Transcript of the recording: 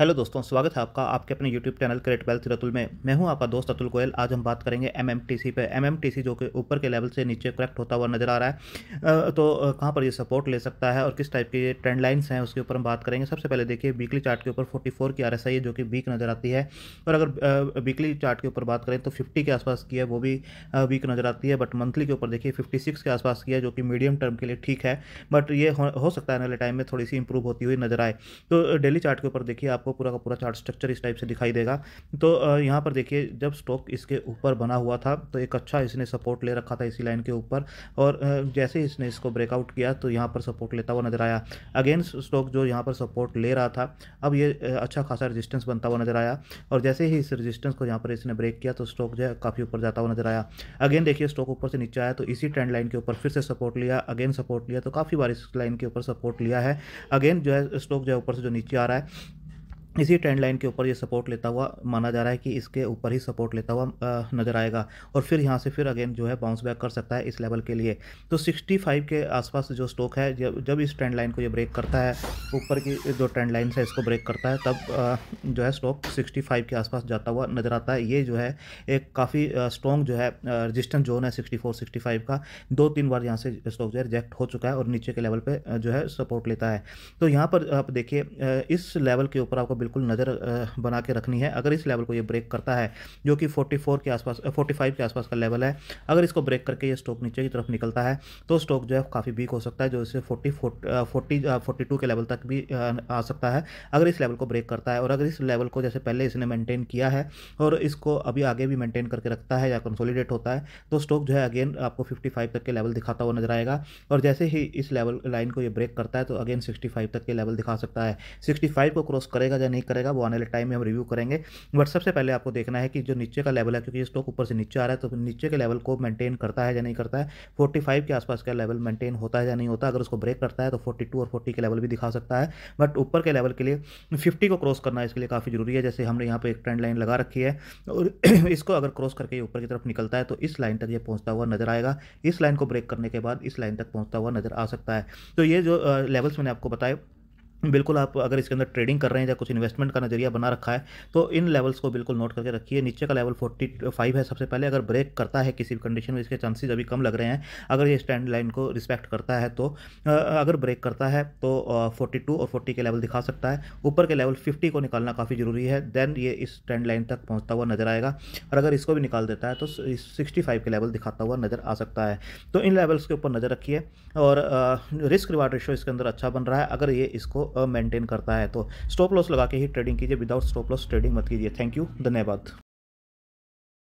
hello दोस्तों स्वागत है आपका आपके अपने YouTube channel create wealth Ratul में मैं हूं आपका दोस्त अतुल गोयल आज हम बात करेंगे एमएमटीसी पे एमएमटीसी जो कि ऊपर के लेवल से नीचे करेक्ट होता हुआ नजर आ रहा है तो कहां पर ये सपोर्ट ले सकता है और किस टाइप के ट्रेंड लाइन्स हैं उसके ऊपर हम बात करेंगे सबसे पहले देखिए वीकली चार्ट के ऊपर फोर्टी की आर है जो कि वीक नज़र आती है और अगर वीकली चार्ट के ऊपर बात करें तो फिफ्टी के आसपास की है वो भी वीक नज़र आती है बट मंथली के ऊपर देखिए फिफ्टी के आसपास की है जो कि मीडियम टर्म के लिए ठीक है बट ये हो सकता है अगले टाइम में थोड़ी सी इंप्रूव होती हुई नजर आए तो डेली चार्ट के ऊपर देखिए आप आपको पूरा का पूरा चार्ट स्ट्रक्चर इस टाइप से दिखाई देगा तो यहाँ पर देखिए जब स्टॉक इसके ऊपर बना हुआ था तो एक अच्छा इसने सपोर्ट ले रखा था इसी लाइन के ऊपर और जैसे इसने इसको ब्रेकआउट किया तो यहाँ पर सपोर्ट लेता हुआ नजर आया अगेन स्टॉक जो यहाँ पर सपोर्ट ले रहा था अब ये अच्छा खासा रजिस्टेंस बनता हुआ नजर आया और जैसे ही इस रजिस्टेंस को यहाँ पर इसने ब्रेक किया तो स्टॉक जो है काफ़ी ऊपर जाता हुआ नजर आया अगेन देखिए स्टॉक ऊपर से नीचे आया तो इसी ट्रेंड लाइन के ऊपर फिर से सपोर्ट लिया अगेन सपोर्ट लिया तो काफ़ी बार इस लाइन के ऊपर सपोर्ट लिया है अगेन जो है स्टॉक जो है ऊपर से जो नीचे आ रहा है इसी ट्रेंड लाइन के ऊपर ये सपोर्ट लेता हुआ माना जा रहा है कि इसके ऊपर ही सपोर्ट लेता हुआ नज़र आएगा और फिर यहाँ से फिर अगेन जो है बाउंस बैक कर सकता है इस लेवल के लिए तो 65 के आसपास जो स्टॉक है जब जब इस ट्रेंड लाइन को ये ब्रेक करता है ऊपर की जो ट्रेंड लाइन है इसको ब्रेक करता है तब जो है स्टॉक सिक्सटी के आसपास जाता हुआ नज़र आता है ये जो है एक काफ़ी स्ट्रॉन्ग जो है रजिस्टेंस जोन है सिक्सटी फोर का दो तीन बार यहाँ से स्टॉक जो है रिजेक्ट हो चुका है और नीचे के लेवल पर जो है सपोर्ट लेता है तो यहाँ पर आप देखिए इस लेवल के ऊपर आपको बिल्कुल नज़र बना के रखनी है अगर इस लेवल को ये ब्रेक करता है जो कि 44 के आसपास 45 के आसपास का लेवल है अगर इसको ब्रेक करके ये स्टॉक नीचे की तरफ निकलता है तो स्टॉक जो है काफ़ी वीक हो सकता है जो इसे फोर्टी फोर्टी फोर्टी के लेवल तक भी आ सकता है अगर इस लेवल को ब्रेक करता है और अगर इस लेवल को जैसे पहले इसने मेंटेन किया है और इसको अभी आगे भी मेंटेन करके रखता है या कंसोलिडेट होता है तो स्टॉक जो है अगेन आपको 55 तक के लेवल दिखाता हुआ नजर आएगा और जैसे ही इस लेवल लाइन को ये ब्रेक करता है तो अगेन 65 तक के लेवल दिखा सकता है 65 को क्रॉस करेगा करेगा नहीं करेगा वो आने वाले टाइम में हम रिव्यू करेंगे बट सबसे पहले आपको देखना है कि जो नीचे का लेवल है क्योंकि स्टॉक ऊपर से नीचे आ रहा है तो नीचे के लेवल को मेंटेन करता है या नहीं करता है फोर्टी के आसपास का लेवल मेंटेन होता है या नहीं होता अगर उसको ब्रेक करता है तो फोर्टी और फोर्टी के लेवल भी दिखा सकता है बट ऊपर के लेवल के लिए फिफ्टी को क्रॉस करना इसके लिए काफ़ी ज़रूरी है जैसे हमने यहाँ पर एक ट्रेंड लाइन लगा रखी है और इसको अगर क्रॉस करके ऊपर की तरफ निकलता है तो इस लाइन तक ये पहुँचता हुआ नजर आएगा इस लाइन को ब्रेक करने के बाद इस लाइन तक पहुँचता हुआ नजर आ सकता है तो ये जो लेवल्स मैंने आपको बताया बिल्कुल आप अगर इसके अंदर ट्रेडिंग कर रहे हैं या कुछ इन्वेस्टमेंट का नजरिया बना रखा है तो इन लेवल्स को बिल्कुल नोट करके रखिए नीचे का लेवल 45 है सबसे पहले अगर ब्रेक करता है किसी भी कंडीशन में इसके चांसेस अभी कम लग रहे हैं अगर ये स्टैंड लाइन को रिस्पेक्ट करता है तो अगर ब्रेक करता है तो फोर्टी और फोर्टी के लेवल दिखा सकता है ऊपर के लेवल फिफ्टी को निकालना काफ़ी ज़रूरी है देन ये इस स्टैंड लाइन तक पहुँचता हुआ नजर आएगा और अगर इसको भी निकाल देता है तो सिक्सटी के लेवल दिखाता हुआ नजर आ सकता है तो इन लेवल्स के ऊपर नज़र रखिए और रिस्क रिवार्ड रेशो इसके अंदर अच्छा बन रहा है अगर ये इसको मेंटेन करता है तो स्टॉप लॉस लगा के ही ट्रेडिंग कीजिए विदाउट स्टॉप लॉस ट्रेडिंग मत कीजिए थैंक यू धन्यवाद